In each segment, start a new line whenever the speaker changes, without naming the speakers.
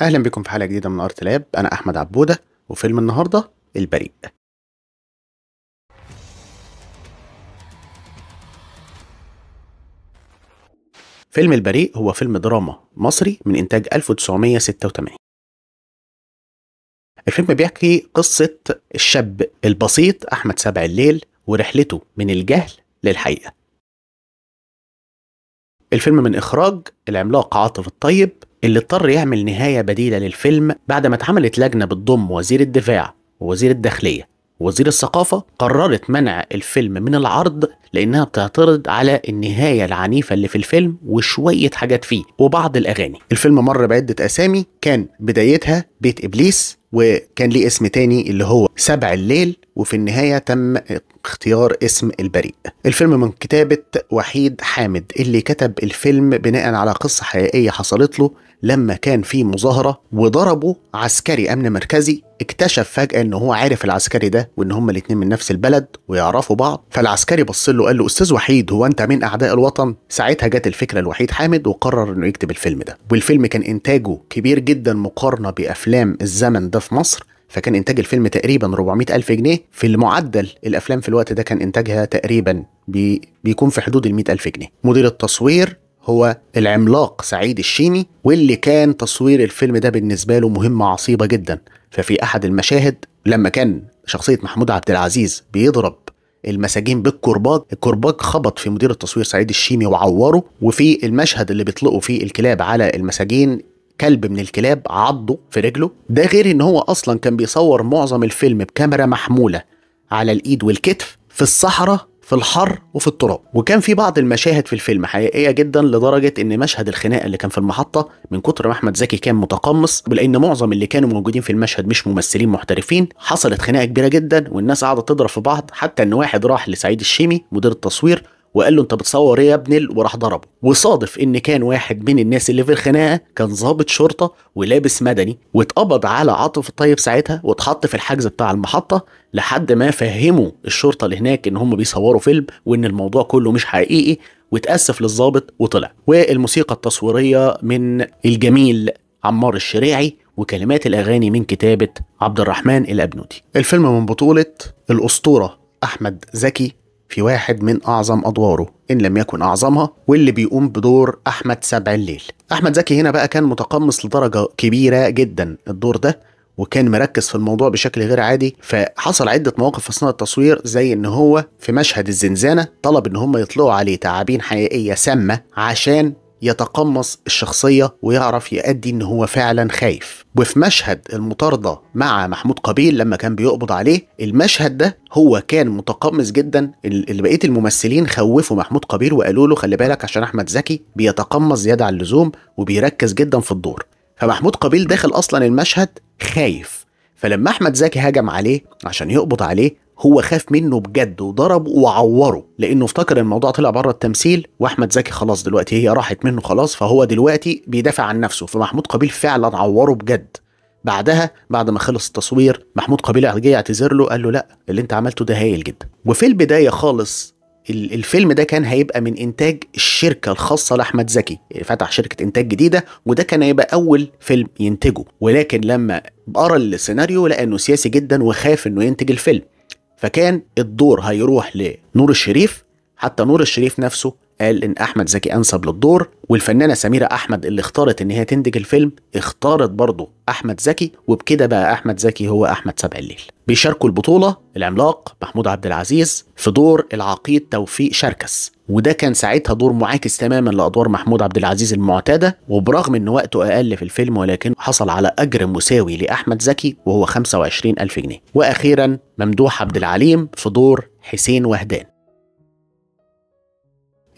اهلا بكم في حلقه جديده من ارت لاب انا احمد عبوده وفيلم النهارده البريء فيلم البريء هو فيلم دراما مصري من انتاج 1986 الفيلم بيحكي قصة الشاب البسيط أحمد سبع الليل ورحلته من الجهل للحقيقة الفيلم من إخراج العملاق عاطف الطيب اللي اضطر يعمل نهاية بديلة للفيلم بعد ما اتعملت لجنة بتضم وزير الدفاع ووزير الداخلية وزير الثقافة قررت منع الفيلم من العرض لأنها بتعترض على النهاية العنيفة اللي في الفيلم وشوية حاجات فيه وبعض الأغاني الفيلم مر بعدة أسامي كان بدايتها بيت إبليس وكان ليه اسم تاني اللي هو سبع الليل وفي النهاية تم اختيار اسم البريء الفيلم من كتابة وحيد حامد اللي كتب الفيلم بناء على قصة حقيقية حصلت له لما كان في مظاهره وضربوا عسكري امن مركزي اكتشف فجاه ان هو عارف العسكري ده وان هما الاثنين من نفس البلد ويعرفوا بعض فالعسكري بص له قال له استاذ وحيد هو انت من اعداء الوطن ساعتها جت الفكره لوحيد حامد وقرر انه يكتب الفيلم ده والفيلم كان انتاجه كبير جدا مقارنه بافلام الزمن ده في مصر فكان انتاج الفيلم تقريبا 400 الف جنيه في المعدل الافلام في الوقت ده كان انتاجها تقريبا بي بيكون في حدود ال 100 الف جنيه مدير التصوير هو العملاق سعيد الشيني واللي كان تصوير الفيلم ده بالنسبة له مهمة عصيبة جدا ففي أحد المشاهد لما كان شخصية محمود عبد العزيز بيضرب المساجين بالكرباج الكرباج خبط في مدير التصوير سعيد الشيمي وعوره وفي المشهد اللي بيطلقوا فيه الكلاب على المساجين كلب من الكلاب عضه في رجله ده غير ان هو اصلا كان بيصور معظم الفيلم بكاميرا محموله على الايد والكتف في الصحراء في الحر وفي التراب وكان في بعض المشاهد في الفيلم حقيقيه جدا لدرجه ان مشهد الخناقه اللي كان في المحطه من كتر ما احمد زكي كان متقمص لان معظم اللي كانوا موجودين في المشهد مش ممثلين محترفين حصلت خناقه كبيره جدا والناس قعدت تضرب في بعض حتى ان واحد راح لسعيد الشيمي مدير التصوير وقال له انت بتصور ايه يا ابني وراح ضربه وصادف ان كان واحد من الناس اللي في الخناقه كان ضابط شرطه ولابس مدني واتقبض على عاطف الطيب ساعتها واتحط في الحجز بتاع المحطه لحد ما فهموا الشرطه اللي هناك ان هم بيصوروا فيلم وان الموضوع كله مش حقيقي واتأسف للظابط وطلع والموسيقى التصويريه من الجميل عمار الشريعي وكلمات الاغاني من كتابه عبد الرحمن الابنودي الفيلم من بطوله الاسطوره احمد زكي في واحد من أعظم أدواره إن لم يكن أعظمها واللي بيقوم بدور أحمد سبع الليل أحمد زكي هنا بقى كان متقمص لدرجة كبيرة جدا الدور ده وكان مركز في الموضوع بشكل غير عادي فحصل عده مواقف في اثناء التصوير زي ان هو في مشهد الزنزانه طلب ان هم يطلقوا عليه تعابين حقيقيه سامه عشان يتقمص الشخصية ويعرف يأدي إن هو فعلا خايف وفي مشهد المطاردة مع محمود قبيل لما كان بيقبض عليه المشهد ده هو كان متقمص جدا اللي بقية الممثلين خوفوا محمود قبيل وقالوا له خلي بالك عشان أحمد زكي بيتقمص زيادة عن اللزوم وبيركز جدا في الدور فمحمود قبيل داخل أصلا المشهد خايف فلما أحمد زكي هجم عليه عشان يقبض عليه هو خاف منه بجد وضربه وعوره لانه افتكر الموضوع طلع بره التمثيل واحمد زكي خلاص دلوقتي هي راحت منه خلاص فهو دلوقتي بيدافع عن نفسه فمحمود قبيل فعلا عوره بجد بعدها بعد ما خلص التصوير محمود قبيل جه يعتذر له قال له لا اللي انت عملته ده هايل جدا وفي البدايه خالص الفيلم ده كان هيبقى من انتاج الشركه الخاصه لاحمد زكي فتح شركه انتاج جديده وده كان هيبقى اول فيلم ينتجه ولكن لما قرا السيناريو لقى انه سياسي جدا وخاف انه ينتج الفيلم فكان الدور هيروح لنور الشريف حتى نور الشريف نفسه قال ان احمد زكي انسب للدور والفنانه سميره احمد اللي اختارت ان هي تنتج الفيلم اختارت برضه احمد زكي وبكده بقى احمد زكي هو احمد سبع الليل بيشاركوا البطوله العملاق محمود عبد العزيز في دور العقيد توفيق شركس وده كان ساعتها دور معاكس تماما لادوار محمود عبد العزيز المعتاده وبرغم ان وقته اقل في الفيلم ولكن حصل على اجر مساوي لاحمد زكي وهو 25 الف جنيه واخيرا ممدوح عبد العليم في دور حسين وهدان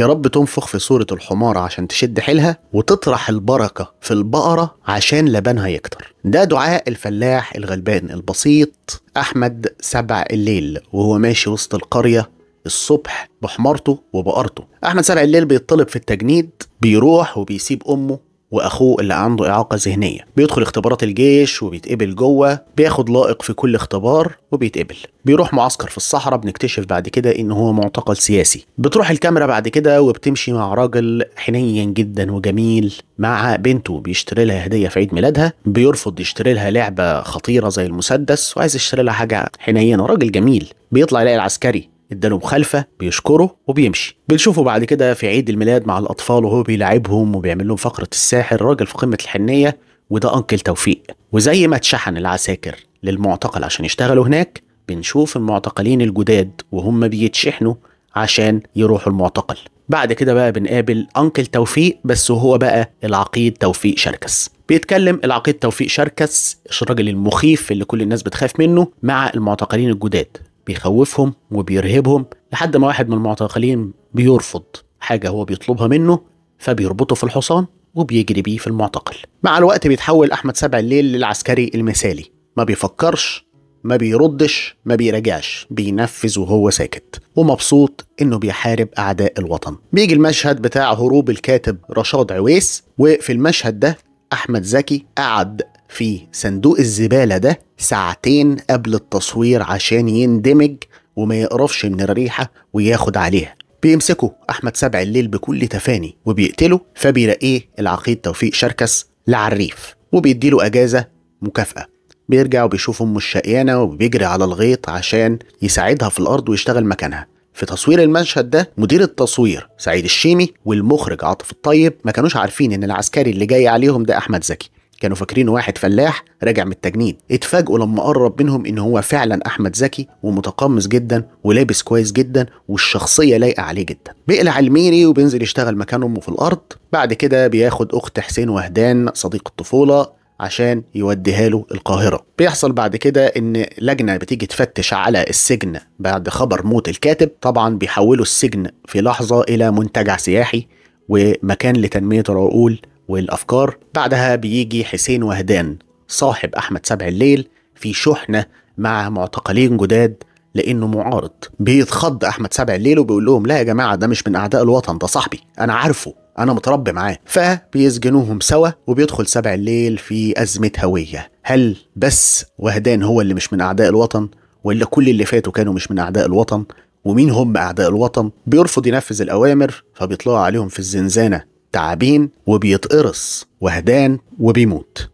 يا رب تنفخ في صورة الحمارة عشان تشد حيلها وتطرح البركة في البقرة عشان لبنها يكتر ده دعاء الفلاح الغلبان البسيط أحمد سبع الليل وهو ماشي وسط القرية الصبح بحمارته وبقرته احمد سبع الليل بيطلب في التجنيد بيروح وبيسيب امه واخوه اللي عنده اعاقه ذهنيه بيدخل اختبارات الجيش وبيتقبل جوه بياخد لائق في كل اختبار وبيتقبل بيروح معسكر في الصحراء بنكتشف بعد كده ان هو معتقل سياسي بتروح الكاميرا بعد كده وبتمشي مع راجل حنين جدا وجميل مع بنته بيشتري لها هديه في عيد ميلادها بيرفض يشتري لها لعبه خطيره زي المسدس وعايز يشتري لها حاجه حنينه راجل جميل بيطلع يلاقي العسكري اداله مخالفه بيشكره وبيمشي بنشوفه بعد كده في عيد الميلاد مع الاطفال وهو بيلعبهم وبيعمل لهم فقره الساحر راجل في قمه الحنيه وده انكل توفيق وزي ما اتشحن العساكر للمعتقل عشان يشتغلوا هناك بنشوف المعتقلين الجداد وهم بيتشحنوا عشان يروحوا المعتقل بعد كده بقى بنقابل انكل توفيق بس وهو بقى العقيد توفيق شركس بيتكلم العقيد توفيق شركس الراجل المخيف اللي كل الناس بتخاف منه مع المعتقلين الجداد بيخوفهم وبيرهبهم لحد ما واحد من المعتقلين بيرفض حاجة هو بيطلبها منه فبيربطه في الحصان وبيجري بيه في المعتقل مع الوقت بيتحول أحمد سبع الليل للعسكري المثالي ما بيفكرش ما بيردش ما بيراجعش بينفذ وهو ساكت ومبسوط انه بيحارب اعداء الوطن بيجي المشهد بتاع هروب الكاتب رشاد عويس وفي المشهد ده احمد زكي قعد في صندوق الزبالة ده ساعتين قبل التصوير عشان يندمج وما يقرفش من الريحة وياخد عليها بيمسكه أحمد سبع الليل بكل تفاني وبيقتله فبيرقيه العقيد توفيق شركس لعريف وبيديله أجازة مكافأة بيرجع وبيشوف أمه الشقيانة وبيجري على الغيط عشان يساعدها في الأرض ويشتغل مكانها في تصوير المشهد ده مدير التصوير سعيد الشيمي والمخرج عاطف الطيب ما كانوش عارفين ان العسكري اللي جاي عليهم ده احمد زكي كانوا فاكرينه واحد فلاح راجع من التجنيد اتفاجئوا لما قرب منهم ان هو فعلا احمد زكي ومتقمص جدا ولابس كويس جدا والشخصيه لايقه عليه جدا بيقلع الميري وبينزل يشتغل مكان امه في الارض بعد كده بياخد اخت حسين وهدان صديق الطفوله عشان يوديها له القاهرة بيحصل بعد كده ان لجنة بتيجي تفتش على السجن بعد خبر موت الكاتب طبعا بيحولوا السجن في لحظة الى منتجع سياحي ومكان لتنمية العقول والأفكار بعدها بيجي حسين وهدان صاحب أحمد سبع الليل في شحنة مع معتقلين جداد لانه معارض بيتخض احمد سبع الليل وبيقول لهم لا يا جماعه ده مش من اعداء الوطن ده صاحبي انا عارفه انا متربي معاه فبيسجنوهم سوا وبيدخل سبع الليل في ازمه هويه هل بس وهدان هو اللي مش من اعداء الوطن ولا كل اللي فاتوا كانوا مش من اعداء الوطن ومين هم اعداء الوطن بيرفض ينفذ الاوامر فبيطلعوا عليهم في الزنزانه تعابين وبيتقرص وهدان وبيموت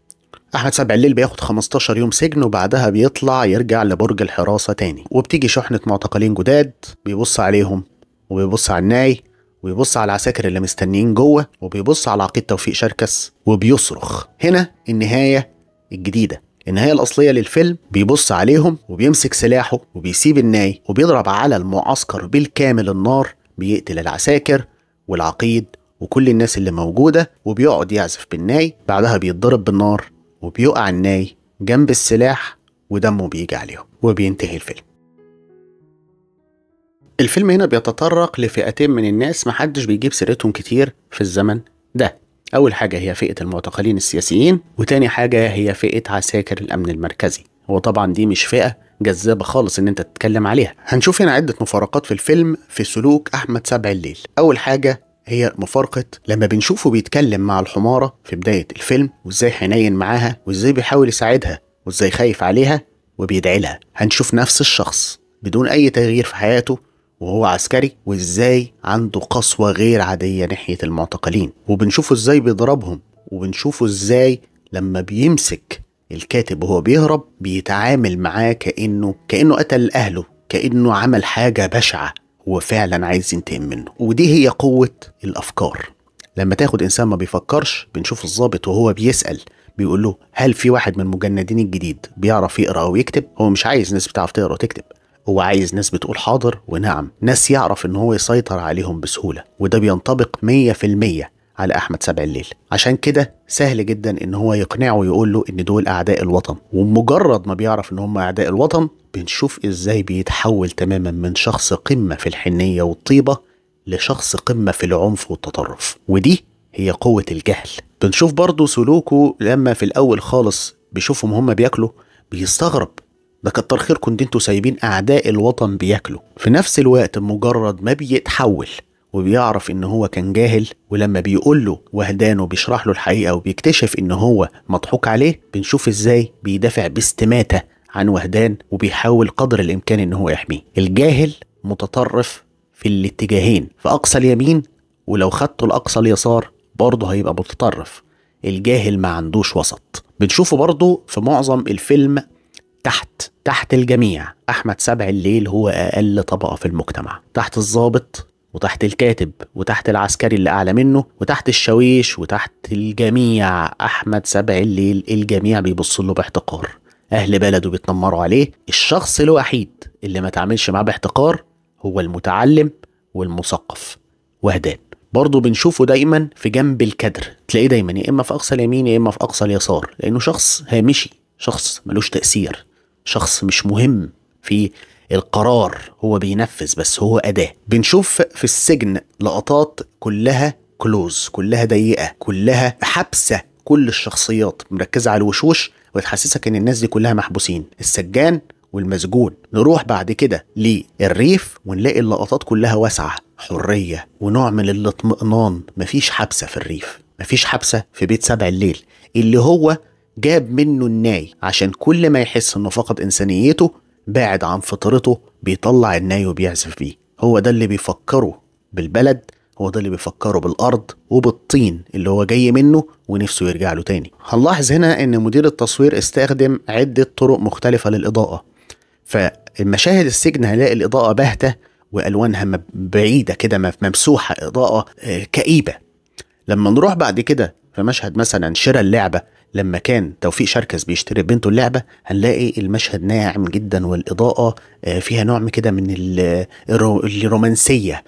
احمد سبع الليل بياخد 15 يوم سجن وبعدها بيطلع يرجع لبرج الحراسه تاني وبتيجي شحنه معتقلين جداد بيبص عليهم وبيبص على الناي وبيبص على العساكر اللي مستنيين جوه وبيبص على عقيد توفيق شركس وبيصرخ هنا النهايه الجديده النهايه الاصليه للفيلم بيبص عليهم وبيمسك سلاحه وبيسيب الناي وبيضرب على المعسكر بالكامل النار بيقتل العساكر والعقيد وكل الناس اللي موجودة وبيقعد يعزف بالناي بعدها بيتضرب بالنار وبيقع الناي جنب السلاح ودمه بيجي عليهم وبينتهي الفيلم الفيلم هنا بيتطرق لفئتين من الناس محدش بيجيب سيرتهم كتير في الزمن ده أول حاجة هي فئة المعتقلين السياسيين وتاني حاجة هي فئة عساكر الأمن المركزي وطبعا دي مش فئة جذابة خالص إن أنت تتكلم عليها هنشوف هنا عدة مفارقات في الفيلم في سلوك أحمد سبع الليل أول حاجة هي مفارقة لما بنشوفه بيتكلم مع الحمارة في بداية الفيلم وازاي حنين معاها وازاي بيحاول يساعدها وازاي خايف عليها وبيدعي لها هنشوف نفس الشخص بدون أي تغيير في حياته وهو عسكري وازاي عنده قسوة غير عادية ناحية المعتقلين وبنشوفه ازاي بيضربهم وبنشوفه ازاي لما بيمسك الكاتب وهو بيهرب بيتعامل معاه كأنه كأنه قتل أهله كأنه عمل حاجة بشعة هو فعلا عايز ينتقم منه ودي هي قوة الأفكار لما تاخد إنسان ما بيفكرش بنشوف الظابط وهو بيسأل بيقول له هل في واحد من مجندين الجديد بيعرف يقرا او يكتب هو مش عايز ناس بتعرف تقرا وتكتب هو عايز ناس بتقول حاضر ونعم ناس يعرف ان هو يسيطر عليهم بسهوله وده بينطبق 100% على احمد سبع الليل عشان كده سهل جدا ان هو يقنعه ويقول له ان دول اعداء الوطن ومجرد ما بيعرف ان هم اعداء الوطن بنشوف ازاي بيتحول تماما من شخص قمه في الحنيه والطيبه لشخص قمه في العنف والتطرف ودي هي قوه الجهل بنشوف برضه سلوكه لما في الاول خالص بيشوفهم هم بياكلوا بيستغرب ده كتر خيركم دي انتوا سايبين اعداء الوطن بياكلوا في نفس الوقت مجرد ما بيتحول وبيعرف ان هو كان جاهل ولما بيقول له وهدانه بيشرح له الحقيقه وبيكتشف ان هو مضحوك عليه بنشوف ازاي بيدافع باستماته عن وهدان وبيحاول قدر الامكان ان هو يحميه الجاهل متطرف في الاتجاهين في اقصى اليمين ولو خدته لاقصى اليسار برضه هيبقى متطرف الجاهل ما عندوش وسط بنشوفه برضه في معظم الفيلم تحت تحت الجميع احمد سبع الليل هو اقل طبقه في المجتمع تحت الضابط وتحت الكاتب وتحت العسكري اللي أعلى منه وتحت الشاويش وتحت الجميع أحمد سبع الليل الجميع بيبص له باحتقار أهل بلده بيتنمروا عليه الشخص الوحيد اللي ما تعملش معاه باحتقار هو المتعلم والمثقف وهدان برضه بنشوفه دايما في جنب الكدر تلاقيه دايما يا اما في اقصى اليمين يا اما في اقصى اليسار لانه شخص هامشي شخص ملوش تاثير شخص مش مهم في القرار هو بينفذ بس هو أداة بنشوف في السجن لقطات كلها كلوز كلها ضيقة كلها حبسة كل الشخصيات مركزة على الوشوش وتحسسك ان الناس دي كلها محبوسين السجان والمسجون نروح بعد كده للريف ونلاقي اللقطات كلها واسعة حرية ونوع من الاطمئنان مفيش حبسة في الريف مفيش حبسة في بيت سبع الليل اللي هو جاب منه الناي عشان كل ما يحس انه فقد انسانيته بعد عن فطرته بيطلع الناي وبيعزف بيه هو ده اللي بيفكره بالبلد هو ده اللي بيفكره بالارض وبالطين اللي هو جاي منه ونفسه يرجع له تاني هنلاحظ هنا ان مدير التصوير استخدم عده طرق مختلفه للاضاءه فالمشاهد السجن هنلاقي الاضاءه باهته والوانها بعيده كده ممسوحه اضاءه آه، كئيبه لما نروح بعد كده في مشهد مثلا شراء اللعبه لما كان توفيق شركس بيشتري بنته اللعبه هنلاقي المشهد ناعم جدا والاضاءه آه، فيها نوع كده من آه، الرومانسيه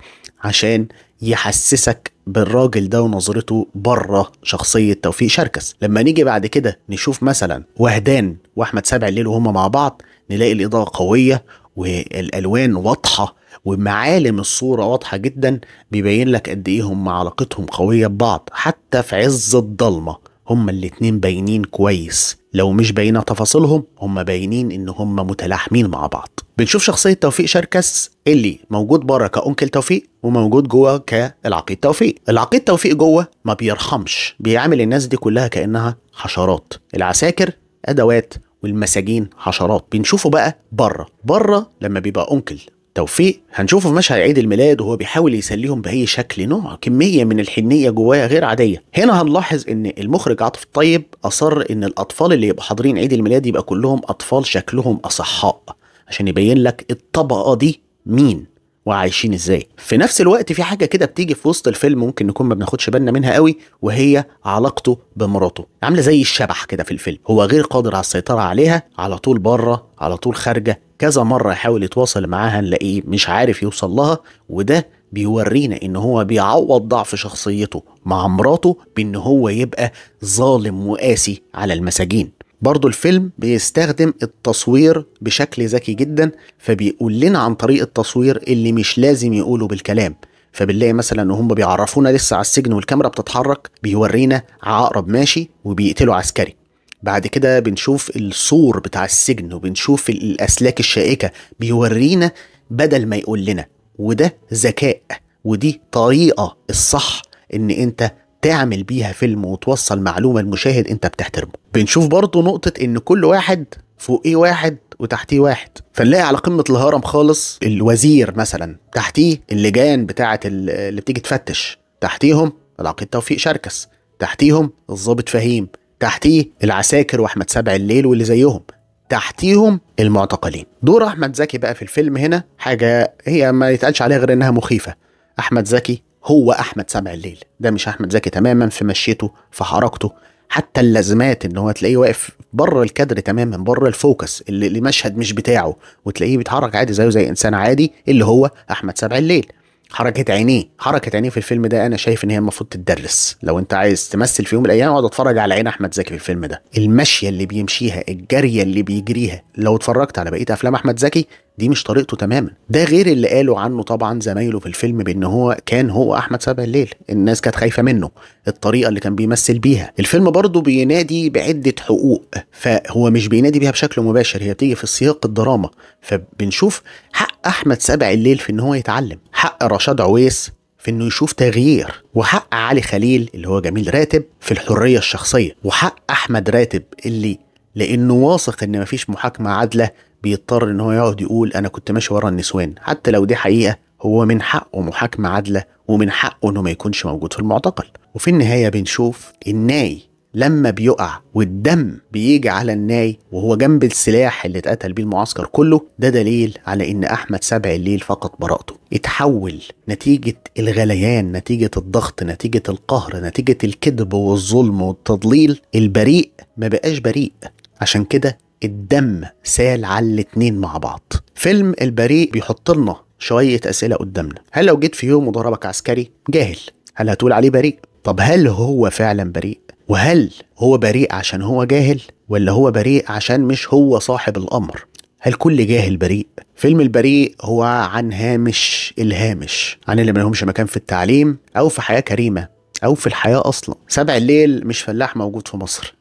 عشان يحسسك بالراجل ده ونظرته بره شخصية توفيق شركس لما نيجي بعد كده نشوف مثلا وهدان وأحمد سابع الليل وهما مع بعض نلاقي الإضاءة قوية والألوان واضحة ومعالم الصورة واضحة جدا بيبين لك قد إيه هم علاقتهم قوية ببعض حتى في عز الضلمة هما الاتنين باينين كويس لو مش باينه تفاصيلهم هما باينين ان هما متلاحمين مع بعض بنشوف شخصيه توفيق شركس اللي موجود بره كأنكل توفيق وموجود جوه كالعقيد توفيق العقيد توفيق جوه ما بيرحمش بيعامل الناس دي كلها كانها حشرات العساكر ادوات والمساجين حشرات بنشوفه بقى بره بره لما بيبقى انكل توفيق هنشوفه في مشهد عيد الميلاد وهو بيحاول يسليهم باي شكل نوع كميه من الحنيه جواه غير عاديه هنا هنلاحظ ان المخرج عاطف الطيب اصر ان الاطفال اللي يبقوا حاضرين عيد الميلاد يبقى كلهم اطفال شكلهم اصحاء عشان يبين لك الطبقه دي مين وعايشين ازاي في نفس الوقت في حاجه كده بتيجي في وسط الفيلم ممكن نكون ما بناخدش بالنا منها قوي وهي علاقته بمراته عامله زي الشبح كده في الفيلم هو غير قادر على السيطره عليها على طول بره على طول خارجه كذا مره يحاول يتواصل معاها نلاقيه مش عارف يوصل لها وده بيورينا ان هو بيعوض ضعف شخصيته مع مراته بان هو يبقى ظالم وقاسي على المساجين برضو الفيلم بيستخدم التصوير بشكل ذكي جدا فبيقول لنا عن طريق التصوير اللي مش لازم يقوله بالكلام فبنلاقي مثلا ان هم بيعرفونا لسه على السجن والكاميرا بتتحرك بيورينا عقرب ماشي وبيقتله عسكري بعد كده بنشوف السور بتاع السجن وبنشوف الاسلاك الشائكه بيورينا بدل ما يقول لنا وده ذكاء ودي طريقه الصح ان انت تعمل بيها فيلم وتوصل معلومه المشاهد انت بتحترمه بنشوف برضه نقطه ان كل واحد فوقيه واحد وتحتيه واحد فنلاقي على قمه الهرم خالص الوزير مثلا تحتيه اللجان بتاعه اللي بتيجي تفتش تحتيهم العقيد توفيق شركس تحتيهم الضابط فهيم تحتيه العساكر واحمد سبع الليل واللي زيهم تحتيهم المعتقلين دور احمد زكي بقى في الفيلم هنا حاجه هي ما يتقالش عليها غير انها مخيفه احمد زكي هو احمد سبع الليل ده مش احمد زكي تماما في مشيته في حركته حتى اللازمات ان هو تلاقيه واقف بره الكادر تماما بره الفوكس اللي المشهد مش بتاعه وتلاقيه بيتحرك عادي زيه زي انسان عادي اللي هو احمد سبع الليل حركه عينيه حركه عينيه في الفيلم ده انا شايف ان هي المفروض تدرس لو انت عايز تمثل في يوم من الايام اقعد اتفرج على عين احمد زكي في الفيلم ده المشيه اللي بيمشيها الجاريه اللي بيجريها لو اتفرجت على بقيه افلام احمد زكي دي مش طريقته تماما ده غير اللي قالوا عنه طبعا زمايله في الفيلم بان هو كان هو احمد سبع الليل الناس كانت خايفه منه الطريقه اللي كان بيمثل بيها الفيلم برضه بينادي بعده حقوق فهو مش بينادي بيها بشكل مباشر هي بتيجي في سياق الدراما فبنشوف حق احمد سبع الليل في ان هو يتعلم حق رشاد عويس في انه يشوف تغيير وحق علي خليل اللي هو جميل راتب في الحريه الشخصيه وحق احمد راتب اللي لانه واثق ان مفيش محاكمه عادله بيضطر ان هو يقعد يقول انا كنت ماشي ورا النسوان حتى لو دي حقيقه هو من حقه محاكمه عادله ومن حقه انه ما يكونش موجود في المعتقل وفي النهايه بنشوف الناي لما بيقع والدم بيجي على الناي وهو جنب السلاح اللي اتقتل بيه المعسكر كله ده دليل على ان احمد سبع الليل فقط براءته اتحول نتيجة الغليان نتيجة الضغط نتيجة القهر نتيجة الكذب والظلم والتضليل البريء ما بقاش بريء عشان كده الدم سال على الاتنين مع بعض فيلم البريء بيحط لنا شوية أسئلة قدامنا هل لو جيت في يوم وضربك عسكري جاهل هل هتقول عليه بريء طب هل هو فعلا بريء وهل هو بريء عشان هو جاهل ولا هو بريء عشان مش هو صاحب الأمر هل كل جاهل بريء فيلم البريء هو عن هامش الهامش عن اللي ملهمش مكان في التعليم أو في حياة كريمة أو في الحياة أصلا سبع الليل مش فلاح موجود في مصر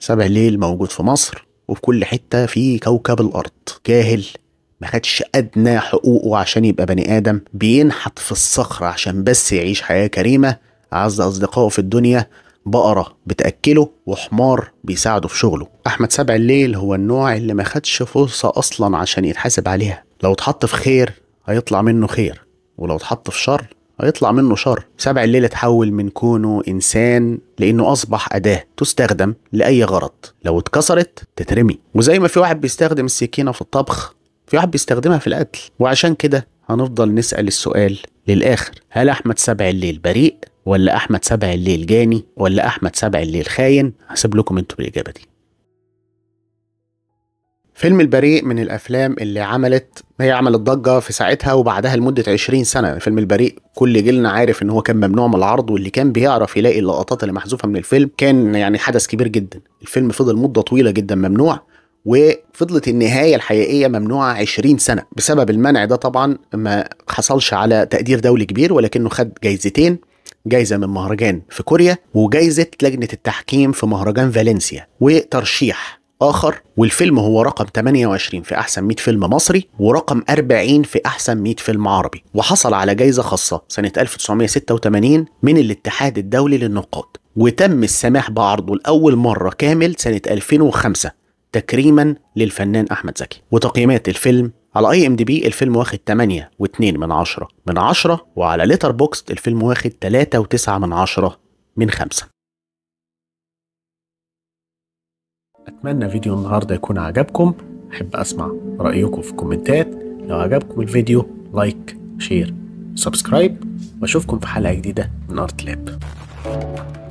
سبع الليل موجود في مصر وفي كل حتة في كوكب الأرض جاهل ما خدش أدنى حقوقه عشان يبقى بني آدم بينحت في الصخرة عشان بس يعيش حياة كريمة أعز أصدقائه في الدنيا بقرة بتأكله وحمار بيساعده في شغله أحمد سبع الليل هو النوع اللي ما خدش فرصة أصلا عشان يتحاسب عليها لو اتحط في خير هيطلع منه خير ولو اتحط في شر هيطلع منه شر سبع الليلة تحول من كونه إنسان لأنه أصبح أداة تستخدم لأي غرض لو اتكسرت تترمي وزي ما في واحد بيستخدم السكينة في الطبخ في واحد بيستخدمها في القتل وعشان كده هنفضل نسأل السؤال للآخر هل أحمد سبع الليل بريء ولا أحمد سبع الليل جاني ولا أحمد سبع الليل خاين هسيب لكم انتوا بالإجابة دي فيلم البريء من الافلام اللي عملت هي عملت ضجه في ساعتها وبعدها لمده 20 سنه فيلم البريء كل جيلنا عارف ان هو كان ممنوع من العرض واللي كان بيعرف يلاقي اللقطات اللي محذوفه من الفيلم كان يعني حدث كبير جدا الفيلم فضل مده طويله جدا ممنوع وفضلت النهاية الحقيقية ممنوعة 20 سنة بسبب المنع ده طبعا ما حصلش على تقدير دولي كبير ولكنه خد جايزتين جايزة من مهرجان في كوريا وجايزة لجنة التحكيم في مهرجان فالنسيا وترشيح اخر والفيلم هو رقم 28 في احسن 100 فيلم مصري ورقم 40 في احسن 100 فيلم عربي وحصل على جائزه خاصه سنه 1986 من الاتحاد الدولي للنقاد وتم السماح بعرضه لاول مره كامل سنه 2005 تكريما للفنان احمد زكي وتقييمات الفيلم على اي ام دي بي الفيلم واخد 8 و2 من 10 من 10 وعلى ليتر بوكس الفيلم واخد 3 و9 من 10 من 5 أتمنى فيديو النهاردة يكون عجبكم أحب أسمع رأيكم في الكومنتات لو عجبكم الفيديو لايك شير سبسكرايب وأشوفكم في حلقة جديدة من أرت لاب